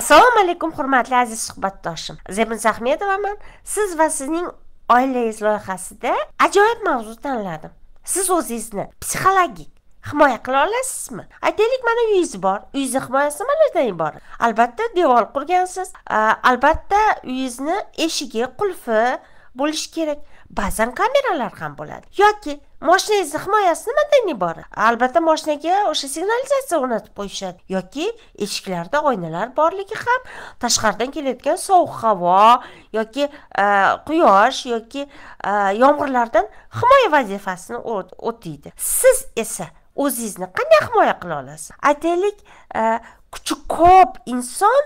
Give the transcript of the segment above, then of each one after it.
assalomu alaykum hurmatli aziz suhbatdoshim zemin zahmedovaman siz va sizning oilangiz loyihasida ajoyib mavzu tanladim siz o'zingizni psixologik himoya qila olasizmi aytaylik mana uyingiz bor uyingizni himoyasi nimalardan iborat albatta devor qurgansiz albatta uyingizni eshigi qulfi bo'lishi kerak ba'zan kameralar ham bo'ladi yoki moshinangizni himoyasi nimadan iborat albatta moshinaga o'sha signalizatsiya o'rnatib qo'yishadi yoki eshiklarda oynalar borligi ham tashqaridan kelayotgan sovuq havo yoki e, quyosh yoki e, yomg'irlardan himoya vazifasini o'taydi siz esa o'zingizni qanday himoya qila olasiz aytaylik e, kuchi ko'p inson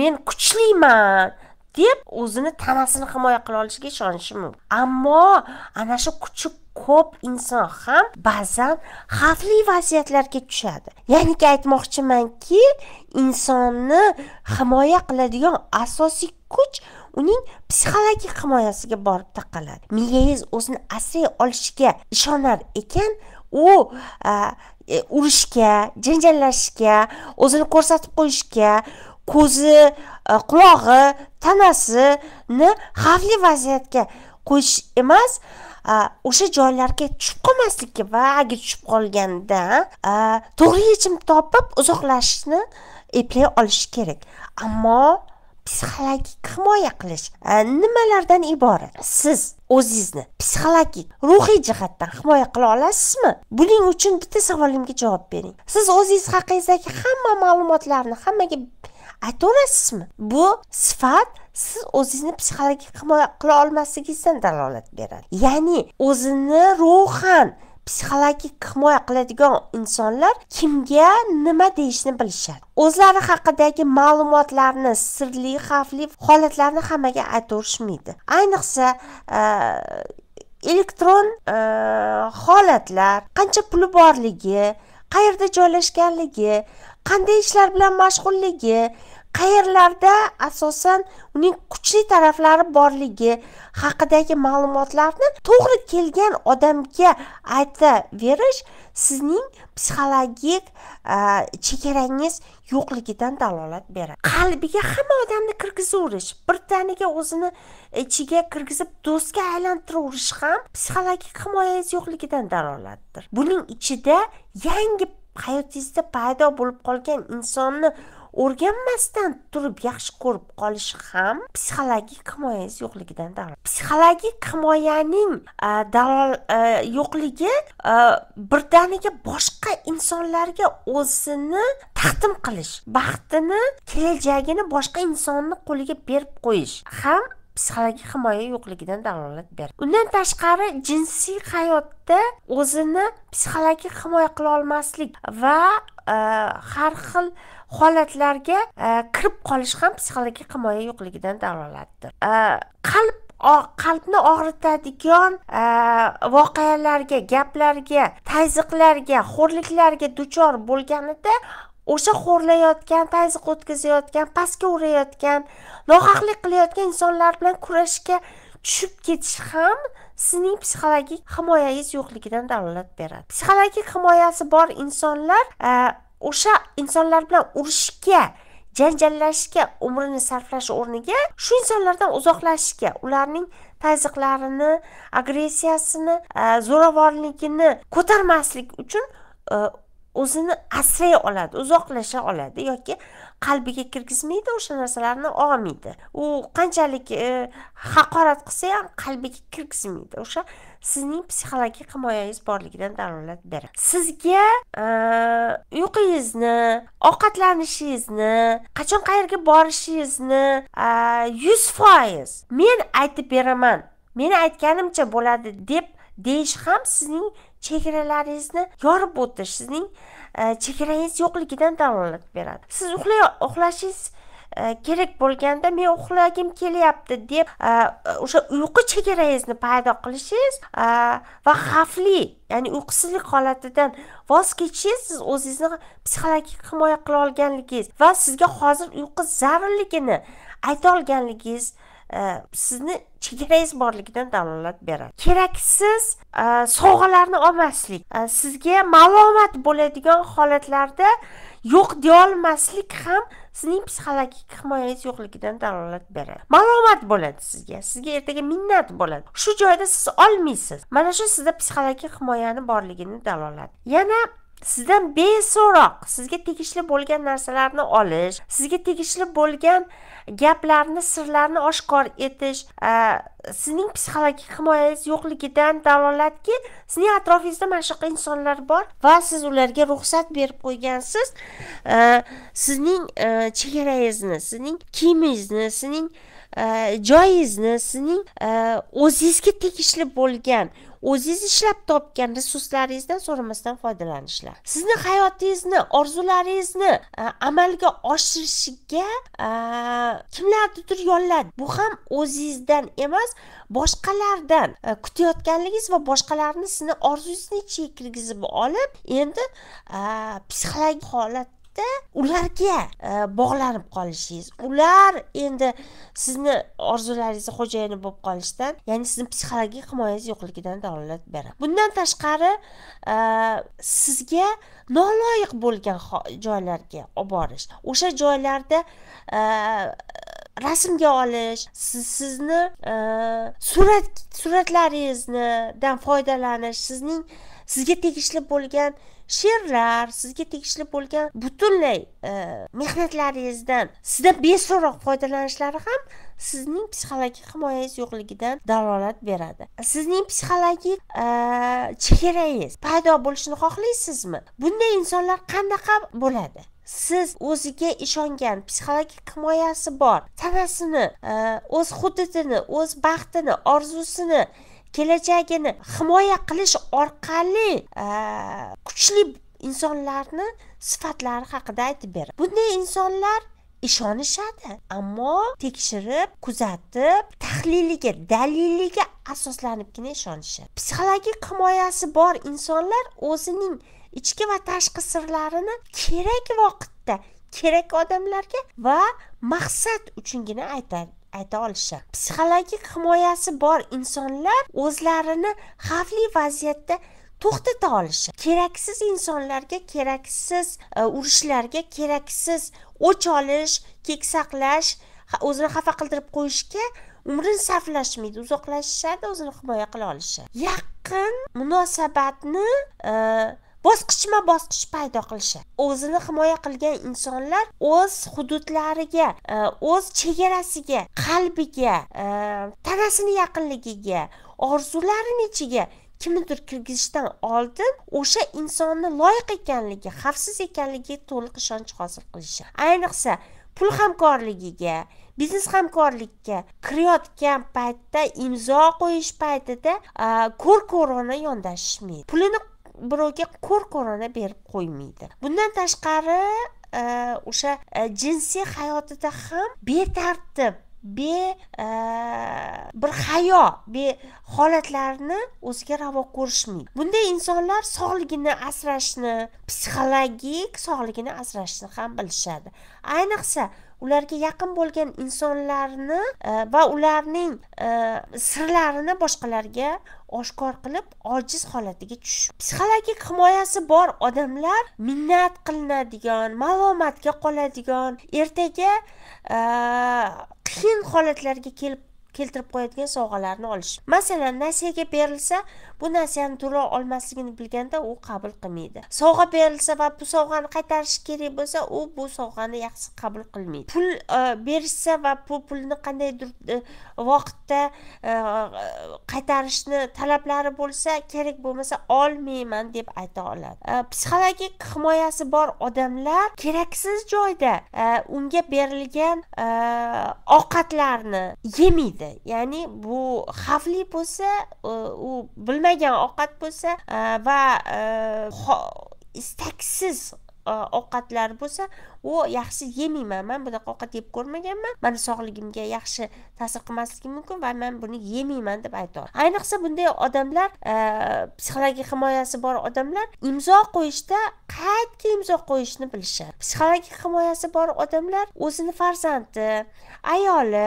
men kuchliman deb o'zini tanasini himoya qila olishiga ishonishi mumkin ammo ana shu kuchi ko'p inson ham ba'zan xavfli vaziyatlarga tushadi ya'niki aytmoqchimanki insonni himoya qiladigan asosiy kuch uning psixologik himoyasiga borib taqaladi miyangiz o'zini asray olishiga ishonar ekan u e, urishga janjallashishga o'zini ko'rsatib qo'yishga ko'zi e, qulog'i tanasini xavfli vaziyatga qo'yish emas o'sha joylarga tushib qolmaslikka agar tushib qolganda to'g'ri yechim topib uzoqlashishni eplay olish kerak ammo psixologik himoya qilish nimalardan iborat siz o'zingizni psixologik ruhiy jihatdan himoya qila olasizmi buning uchun bitta savolimga javob bering siz o'zingiz haqingizdagi hamma ma'lumotlarni hammaga aytaverasizmi bu sifat siz o'zingizni psixologik himoya qila olmasligingizdan dalolat beradi ya'ni o'zini ruhan psixologik himoya qiladigan insonlar kimga nima deyishni bilishadi o'zlari haqidagi ma'lumotlarni sirli xavfli holatlarni hammaga aytaverishmaydi ayniqsa e, elektron e, holatlar qancha puli borligi qayerda joylashganligi qanday ishlar bilan mashg'ulligi qayerlarda asosan uning kuchli taraflari borligi haqidagi ma'lumotlarni to'g'ri kelgan odamga ayta verish sizning psixologik chekarangiz yo'qligidan dalolat beradi qalbiga hamma odamni kirgizaverish bir taniga o'zini ichiga kirgizib do'stga aylantiraverish ham psixologik himoyangiz yo'qligidan dalolatdir buning ichida yangi hayotingizda paydo bo'lib qolgan insonni o'rganmasdan turib yaxshi ko'rib qolish ham psixologik himoyangiz yo'qligidan dalolat psixologik himoyaning yo'qligi birdaniga boshqa insonlarga o'zini taqdim qilish baxtini kelajagini boshqa insonni qo'liga berib qo'yish ham psixologik himoya yo'qligidan dalolat beradi undan tashqari jinsiy hayotda o'zini psixologik himoya qila olmaslik va e, har xil holatlarga e, kirib qolish ham psixologik himoya yo'qligidan dalolatdir e, qalb qalbni og'ritadigan voqealarga gaplarga tayziqlarga xo'rliklarga duchor bo'lganida o'sha xo'rlayotgan tazyiq o'tkazayotgan pastga urayotgan nohaqlik qilayotgan insonlar bilan kurashishga tushib ketish ham sizning psixologik himoyangiz yo'qligidan dalolat beradi psixologik himoyasi bor insonlar e, o'sha insonlar bilan urushishga janjallashishga umrini sarflash o'rniga shu insonlardan uzoqlashishga ularning tazyiqlarini agressiyasini e, zo'ravonligini ko'tarmaslik uchun e, o'zini asray oladi uzoqlasha oladi yoki qalbiga kirgizmaydi o'sha narsalarni olmaydi u qanchalik e, haqorat qilsa ham qalbiga kirgizmaydi o'sha sizning psixologik himoyangiz borligidan dalolat beradi sizga e, uyqungizni ovqatlanishingizni qachon qayerga borishingizni e, yuz foiz men aytib beraman meni aytganimcha bo'ladi deb deyish ham sizning chegaralaringizni yorib o'tish sizning e, chegarangiz yo'qligidan dalolat beradi siz uxlay uxlashingiz e, kerak bo'lganda men uxlagim kelyapti deb e, o'sha uyqu chegarangizni paydo qilishingiz va xavfli ya'ni uyqusizlik holatidan voz kechishingiz siz o'zingizni psixologik himoya qila olganligingiz va sizga hozir uyqu zarurligini ayta olganligingiz sizni chegarangiz borligidan dalolat beradi keraksiz e, sovg'alarni olmaslik e, sizga malomat bo'ladigan holatlarda yo'q deyolmaslik ham sizning psixologik himoyangiz yo'qligidan dalolat beradi malomat bo'ladi sizga sizga ertaga minnat bo'ladi shu joyda siz olmaysiz mana shu sizda psixologik himoyani borligini dalolat yana sizdan beso'roq sizga tegishli bo'lgan narsalarni olish sizga tegishli bo'lgan gaplarni sirlarni oshkor etish sizning psixologik himoyangiz yo'qligidan dalolatki sizning atrofingizda mana shunaqa insonlar bor va siz ularga ruxsat berib qo'ygansiz sizning chegarangizni sizning kiyimingizni sizning Э, joyizni sizning э, o'zingizga tegishli bo'lgan o'zingiz ishlab topgan resurslaringizdan so'ramasdan foydalanishlar sizni hayotingizni orzularingizni e, amalga oshirishiga e, kimlardir yolladi bu ham o'zingizdan emas boshqalardan e, kutayotganligingiz va boshqalarni sizni orzuingizni kirgizib olib endi psixologik holat vaqtda ularga e, bog'lanib qolishingiz ular endi sizni orzularingizni xo'jayini bo'lib qolishdan ya'ni sizni psixologik himoyangiz yo'qligidan dalolat beradi bundan tashqari e, sizga noloyiq bo'lgan joylarga olib borish o'sha joylarda e, rasmga olish siz, sizni surat suratlaringizni dan foydalanish sizning sizga tegishli bo'lgan she'rlar sizga tegishli bo'lgan butunlay e, mehnatlaringizdan sizdan beso'roq foydalanishlari ham sizning psixologik himoyangiz yo'qligidan dalolat beradi sizning psixologik e, chegarangiz paydo bo'lishini xohlaysizmi bunday insonlar qanaqa bo'ladi siz o'ziga ishongan psixologik himoyasi bor tanasini e, o'z hududini o'z baxtini orzusini kelajagini himoya qilish orqali e, kuchli insonlarni sifatlari haqida aytib beradi bunday insonlar ishonishadi ammo tekshirib kuzatib tahliliga daliliga asoslanibgina ishonishadi psixologik himoyasi bor insonlar o'zining ichki va tashqi sirlarini kerak vaqtda kerak odamlarga va maqsad uchungina aytadi ayta olishi psixologik himoyasi bor insonlar o'zlarini xavfli vaziyatda to'xtata olishi keraksiz insonlarga keraksiz e, urushlarga keraksiz o'ch olish kek saqlash o'zini xafa qildirib qo'yishga umrini sarflashmaydi uzoqlashishadi o'zini himoya qila olishi yaqin munosabatni e, bosqichma bosqich paydo qilishi o'zini himoya qilgan insonlar o'z hududlariga e, o'z chegarasiga qalbiga e, tanasini yaqinligiga orzularini ichiga kimnidir kirgizishdan oldin o'sha insonni loyiq ekanligi xavfsiz ekanligiga to'liq ishonch hosil qilishi ayniqsa pul hamkorligiga biznes hamkorlikka kirayotgan paytda imzo qo'yish paytida e, ko'r ko'rona yondashishmaydi pulini birovga qo'rqo'rona berib qo'ymaydi bundan tashqari e, o'sha e, jinsiy hayotida ham betartib be e, bir hayo be holatlarni o'ziga ravo ko'rishmaydi bunday insonlar sog'ligini asrashni psixologik sog'ligini asrashni ham bilishadi ayniqsa ularga yaqin bo'lgan insonlarni e, va ularning e, sirlarini boshqalarga oshkor qilib ojiz holatiga tushish psixologik himoyasi bor odamlar minnat qilinadigan malomatga qoladigan ertaga e, qiyin holatlarga kelib keltirib qo'yadigan sovg'alarni olish masalan nasiyaga berilsa bu nasiyani to'lay olmasligini bilganda u qabul qilmaydi sovg'a berilsa va bu sovg'ani qaytarish kerak bo'lsa u bu sovg'ani yaxshi qabul qilmaydi pul e, berishsa va bu pulni qandaydir e, vaqtda e, qaytarishni talablari bo'lsa kerak bo'lmasa olmayman deb ayta oladi psixologik himoyasi bor odamlar keraksiz joyda unga berilgan ovqatlarni yemaydi deydi ya'ni bu xavfli bo'lsa u bilmagan ovqat bo'lsa e, va e, istaksiz e, ovqatlar bo'lsa u yaxshi yemayman man bunaqa ovqat yeb ko'rmaganman mani sog'ligimga yaxshi ta'sir qilmasligi mumkin va man buni yemayman deb aytadi ayniqsa bunday odamlar psixologik himoyasi bor odamlar imzo qo'yishda qayerga imzo qo'yishni bilishadi psixologik himoyasi bor odamlar o'zini farzandi ayoli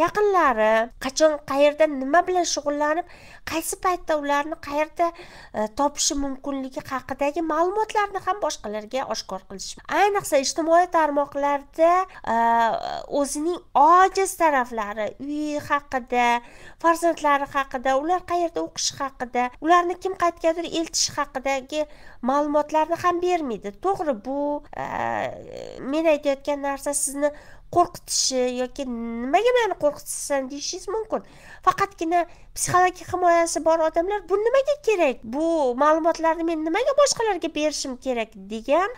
yaqinlari qachon qayerda nima bilan shug'ullanib qaysi paytda ularni qayerda e, topishi mumkinligi haqidagi ma'lumotlarni ham boshqalarga oshkor qilish ayniqsa ijtimoiy tarmoqlarda e, o'zining ojiz taraflari uyi haqida farzandlari haqida ular qayerda o'qishi haqida ularni kim qayergadir eltishi haqidagi ma'lumotlarni ham bermaydi to'g'ri bu e, men aytayotgan narsa sizni qo'rqitishi yoki nimaga meni qo'rqitissan deyishingiz mumkin faqatgina psixologik himoyasi bor odamlar bu nimaga kerak bu ma'lumotlarni men nimaga boshqalarga berishim kerak degan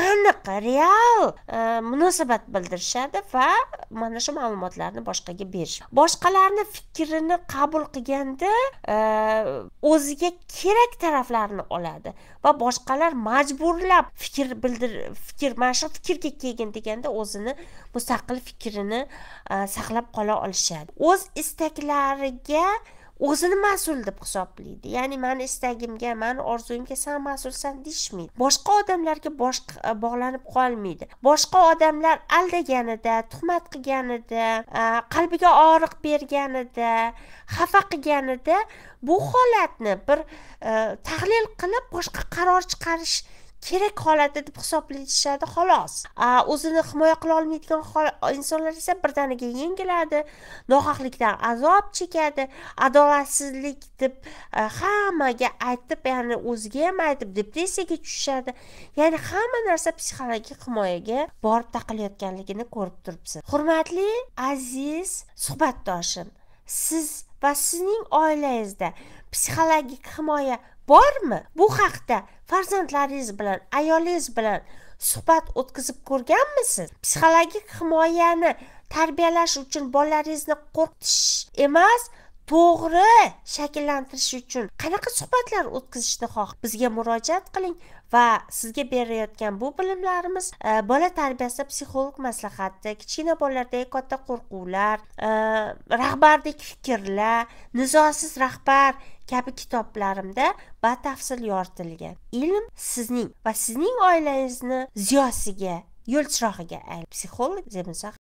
aniq real e, munosabat bildirishadi va mana shu ma'lumotlarni boshqaga berish boshqalarni fikrini qabul qilganda e, o'ziga kerak taraflarni oladi va boshqalar majburlab fikr bildir fikr mana shu fikrga kelgin deganda o'zini mustaqil fikrini e, saqlab qola olishadi o'z istaklariga o'zini mas'ul deb hisoblaydi ya'ni mani istagimga mani orzuimga san mas'ulsan deyishmaydi boshqa odamlarga boshqa e, bog'lanib qolmaydi boshqa odamlar aldaganida tuhmat qilganida e, qalbiga og'riq berganida xafa qilganida bu holatni bir e, tahlil qilib boshqa qaror chiqarish kerak holatda deb hisoblashadi xolos o'zini himoya qila olmaydigan insonlar esa birdaniga yengiladi nohaqlikdan azob chekadi adolatsizlik deb e, hammaga aytib ya'ni o'ziga ham aytib depressiyaga tushishadi ya'ni hamma narsa psixologik himoyaga borib taqilayotganligini ko'rib turibsiz hurmatli aziz suhbatdoshim siz va sizning oilangizda psixologik himoya bormi bu haqda farzandlaringiz bilan ayolingiz bilan suhbat o'tkazib ko'rganmisiz psixologik himoyani tarbiyalash uchun bolalaringizni qo'rqitish emas to'g'ri shakllantirish uchun qanaqa suhbatlar o'tkazishni xoh bizga murojaat qiling va sizga berayotgan bu bilimlarimiz e, bola tarbiyasida psixolog maslahati kichkina bolalardagi katta qo'rquvlar e, rahbardek fikrlar nizosiz rahbar kabi kitoblarimda batafsil yoritilgan ilm sizning va sizning oilangizni ziyosiga yo'l chirog'iga aylan psixolog